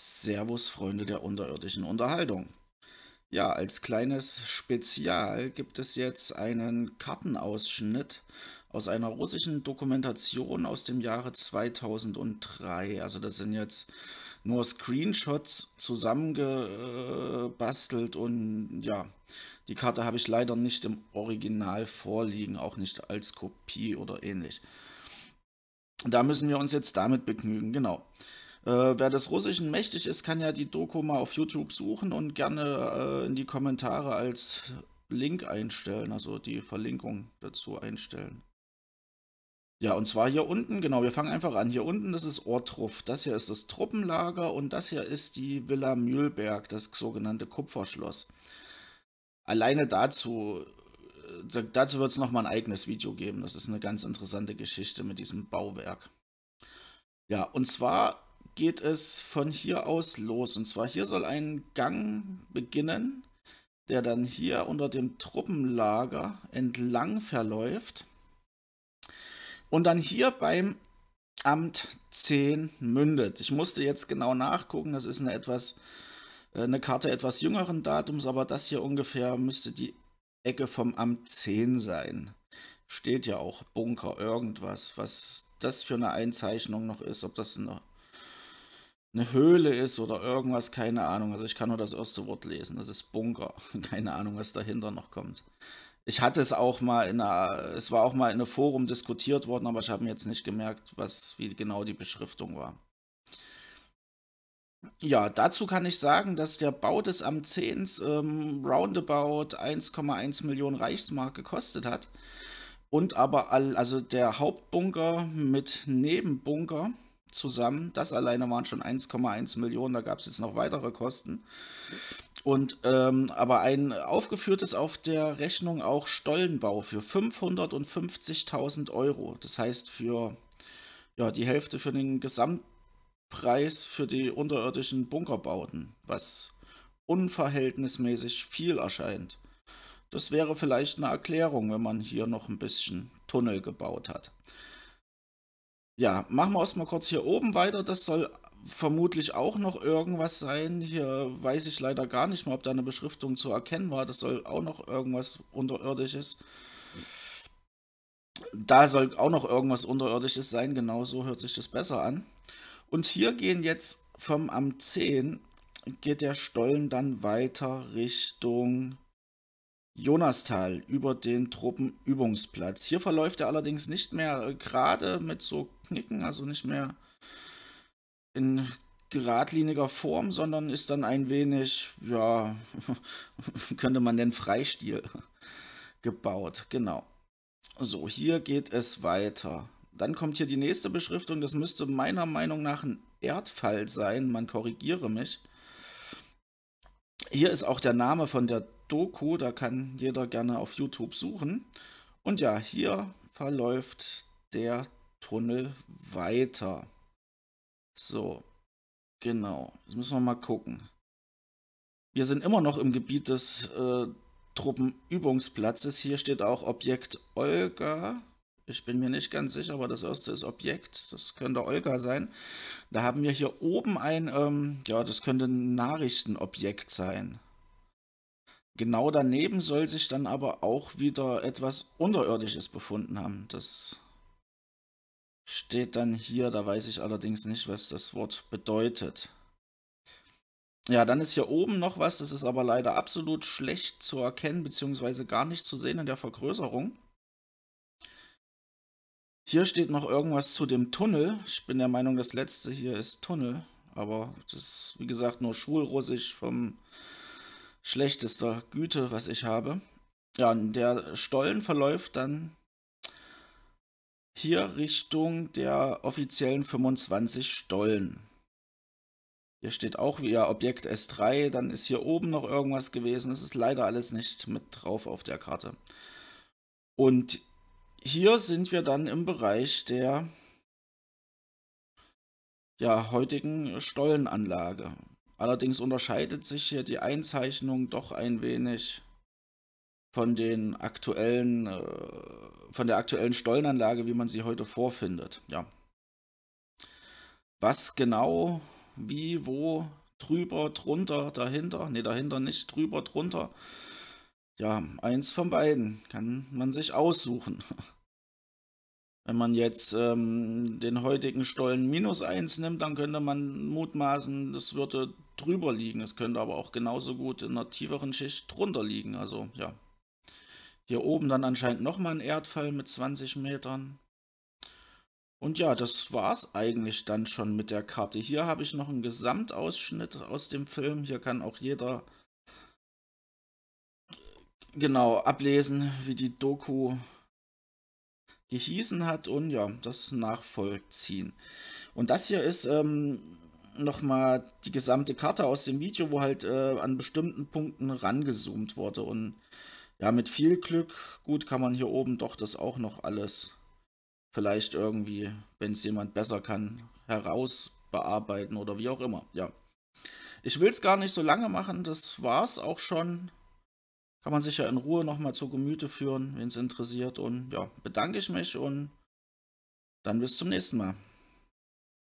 Servus, Freunde der unterirdischen Unterhaltung. Ja, als kleines Spezial gibt es jetzt einen Kartenausschnitt aus einer russischen Dokumentation aus dem Jahre 2003. Also das sind jetzt nur Screenshots zusammengebastelt und ja, die Karte habe ich leider nicht im Original vorliegen, auch nicht als Kopie oder ähnlich. Da müssen wir uns jetzt damit begnügen, genau. Äh, wer des Russischen mächtig ist, kann ja die Doku mal auf YouTube suchen und gerne äh, in die Kommentare als Link einstellen, also die Verlinkung dazu einstellen. Ja, und zwar hier unten, genau, wir fangen einfach an. Hier unten, das ist Ortruf, das hier ist das Truppenlager und das hier ist die Villa Mühlberg, das sogenannte Kupferschloss. Alleine dazu, äh, dazu wird es nochmal ein eigenes Video geben. Das ist eine ganz interessante Geschichte mit diesem Bauwerk. Ja, und zwar geht es von hier aus los. Und zwar hier soll ein Gang beginnen, der dann hier unter dem Truppenlager entlang verläuft. Und dann hier beim Amt 10 mündet. Ich musste jetzt genau nachgucken, das ist eine etwas äh, eine Karte etwas jüngeren Datums, aber das hier ungefähr müsste die Ecke vom Amt 10 sein. Steht ja auch Bunker irgendwas, was das für eine Einzeichnung noch ist, ob das noch eine Höhle ist oder irgendwas, keine Ahnung. Also ich kann nur das erste Wort lesen. Das ist Bunker. Keine Ahnung, was dahinter noch kommt. Ich hatte es auch mal in einer, es war auch mal in einem Forum diskutiert worden, aber ich habe mir jetzt nicht gemerkt, was, wie genau die Beschriftung war. Ja, dazu kann ich sagen, dass der Bau des Amtszehns ähm, roundabout 1,1 Millionen Reichsmark gekostet hat. Und aber all, also der Hauptbunker mit Nebenbunker zusammen. Das alleine waren schon 1,1 Millionen, da gab es jetzt noch weitere Kosten. Und ähm, aber ein aufgeführtes auf der Rechnung auch Stollenbau für 550.000 Euro. Das heißt für ja, die Hälfte für den Gesamtpreis für die unterirdischen Bunkerbauten, was unverhältnismäßig viel erscheint. Das wäre vielleicht eine Erklärung, wenn man hier noch ein bisschen Tunnel gebaut hat. Ja, machen wir erstmal kurz hier oben weiter. Das soll vermutlich auch noch irgendwas sein. Hier weiß ich leider gar nicht mehr, ob da eine Beschriftung zu erkennen war. Das soll auch noch irgendwas unterirdisches. Da soll auch noch irgendwas unterirdisches sein. Genau so hört sich das besser an. Und hier gehen jetzt vom am 10 geht der Stollen dann weiter Richtung Jonastal über den Truppenübungsplatz. Hier verläuft er allerdings nicht mehr gerade mit so Knicken, also nicht mehr in geradliniger Form, sondern ist dann ein wenig, ja, könnte man den Freistil gebaut. Genau. So, hier geht es weiter. Dann kommt hier die nächste Beschriftung. Das müsste meiner Meinung nach ein Erdfall sein. Man korrigiere mich. Hier ist auch der Name von der Doku, da kann jeder gerne auf YouTube suchen. Und ja, hier verläuft der Tunnel weiter. So, genau. Jetzt müssen wir mal gucken. Wir sind immer noch im Gebiet des äh, Truppenübungsplatzes. Hier steht auch Objekt Olga. Ich bin mir nicht ganz sicher, aber das erste ist Objekt. Das könnte Olga sein. Da haben wir hier oben ein, ähm, ja, das könnte ein Nachrichtenobjekt sein. Genau daneben soll sich dann aber auch wieder etwas Unterirdisches befunden haben. Das steht dann hier, da weiß ich allerdings nicht, was das Wort bedeutet. Ja, dann ist hier oben noch was, das ist aber leider absolut schlecht zu erkennen, beziehungsweise gar nicht zu sehen in der Vergrößerung. Hier steht noch irgendwas zu dem Tunnel. Ich bin der Meinung, das letzte hier ist Tunnel. Aber das ist, wie gesagt, nur Schulrussisch vom schlechtester Güte, was ich habe. Ja, und der Stollen verläuft dann hier Richtung der offiziellen 25 Stollen. Hier steht auch wieder Objekt S3, dann ist hier oben noch irgendwas gewesen. Es ist leider alles nicht mit drauf auf der Karte. Und hier sind wir dann im Bereich der ja, heutigen Stollenanlage. Allerdings unterscheidet sich hier die Einzeichnung doch ein wenig von den aktuellen, äh, von der aktuellen Stollenanlage, wie man sie heute vorfindet. Ja. Was genau, wie, wo, drüber, drunter, dahinter, ne, dahinter nicht, drüber, drunter. Ja, eins von beiden kann man sich aussuchen. Wenn man jetzt ähm, den heutigen Stollen minus 1 nimmt, dann könnte man mutmaßen, das würde drüber liegen. Es könnte aber auch genauso gut in einer tieferen Schicht drunter liegen. Also ja. Hier oben dann anscheinend nochmal ein Erdfall mit 20 Metern. Und ja, das war es eigentlich dann schon mit der Karte. Hier habe ich noch einen Gesamtausschnitt aus dem Film. Hier kann auch jeder genau ablesen, wie die Doku gehießen hat und ja, das nachvollziehen. Und das hier ist ähm, nochmal die gesamte Karte aus dem Video, wo halt äh, an bestimmten Punkten rangezoomt wurde und ja, mit viel Glück, gut, kann man hier oben doch das auch noch alles vielleicht irgendwie, wenn es jemand besser kann, herausbearbeiten oder wie auch immer, ja. Ich will es gar nicht so lange machen, das war es auch schon kann man sich ja in Ruhe nochmal zu Gemüte führen, wen es interessiert. Und ja, bedanke ich mich und dann bis zum nächsten Mal.